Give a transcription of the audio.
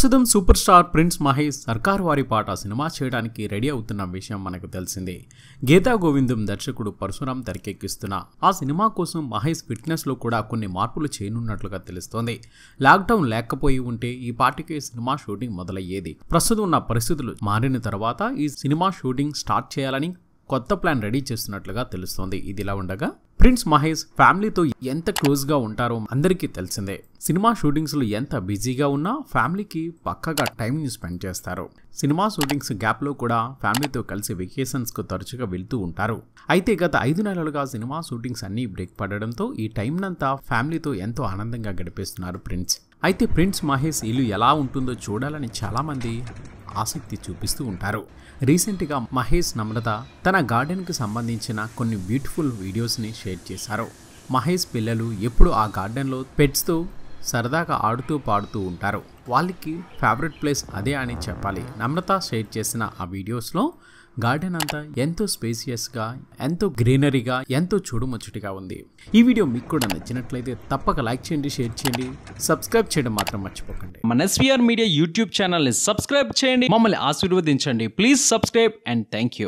ప్రస్తుతం super star prince Mahesh సర్కార్ వారి పాట సినిమా చేయడానికి రెడీ అవుతున్న విషయం మనకు తెలిసిందే గీతా గోవిందం దర్శకుడు పరశురాం తెరకెక్కిస్తున్న ఆ సినిమా కోసం మహేష్ ఫిట్నెస్లో కూడా కొన్ని మార్పులు చేయనున్నట్లుగా తెలుస్తోంది లాక్డౌన్ లేకపోయి ఉంటే ఈ పాటికే సినిమా షూటింగ్ మొదలయ్యేది ప్రస్తుతం ఉన్న పరిస్థితులు మారిన తర్వాత ఈ సినిమా షూటింగ్ స్టార్ట్ చేయాలని కొత్త ప్లాన్ రెడీ చేస్తున్నట్లుగా తెలుస్తోంది ఇదిలా ఉండగా ప్రిన్స్ మహేష్ ఫ్యామిలీతో ఎంత క్లోజ్గా ఉంటారో అందరికీ తెలిసిందే సినిమా షూటింగ్స్లో ఎంత బిజీగా ఉన్నా ఫ్యామిలీకి పక్కగా టైంని స్పెండ్ చేస్తారు సినిమా షూటింగ్స్ గ్యాప్లో కూడా ఫ్యామిలీతో కలిసి వెకేషన్స్కు తరచుగా వెళ్తూ ఉంటారు అయితే గత ఐదు నెలలుగా సినిమా షూటింగ్స్ అన్నీ బ్రేక్ పడడంతో ఈ టైంనంతా ఫ్యామిలీతో ఎంతో ఆనందంగా గడిపేస్తున్నారు ప్రిన్స్ అయితే ప్రిన్స్ మహేష్ ఇల్లు ఎలా ఉంటుందో చూడాలని చాలామంది ఆసక్తి చూపిస్తూ ఉంటారు రీసెంట్గా మహేష్ నమ్రత తన గార్డెన్కి సంబంధించిన కొన్ని బ్యూటిఫుల్ వీడియోస్ని షేర్ చేశారు మహేష్ పిల్లలు ఎప్పుడు ఆ గార్డెన్లో పెట్స్తో సరదాగా ఆడుతూ పాడుతూ ఉంటారు వాళ్ళకి ఫేవరెట్ ప్లేస్ అదే అని చెప్పాలి నమ్రత షేర్ చేసిన ఆ వీడియోస్లో గార్డెన్ అంతా ఎంతో స్పేసియస్గా ఎంతో గ్రీనరీగా ఎంతో చూడముచ్చటిగా ఉంది ఈ వీడియో మీకు కూడా నచ్చినట్లయితే తప్పక లైక్ చేయండి షేర్ చేయండి సబ్స్క్రైబ్ చేయడం మాత్రం మర్చిపోకండి మన ఎస్విఆర్ మీడియా యూట్యూబ్ ఛానల్ని సబ్స్క్రైబ్ చేయండి మమ్మల్ని ఆశీర్వదించండి please subscribe and thank you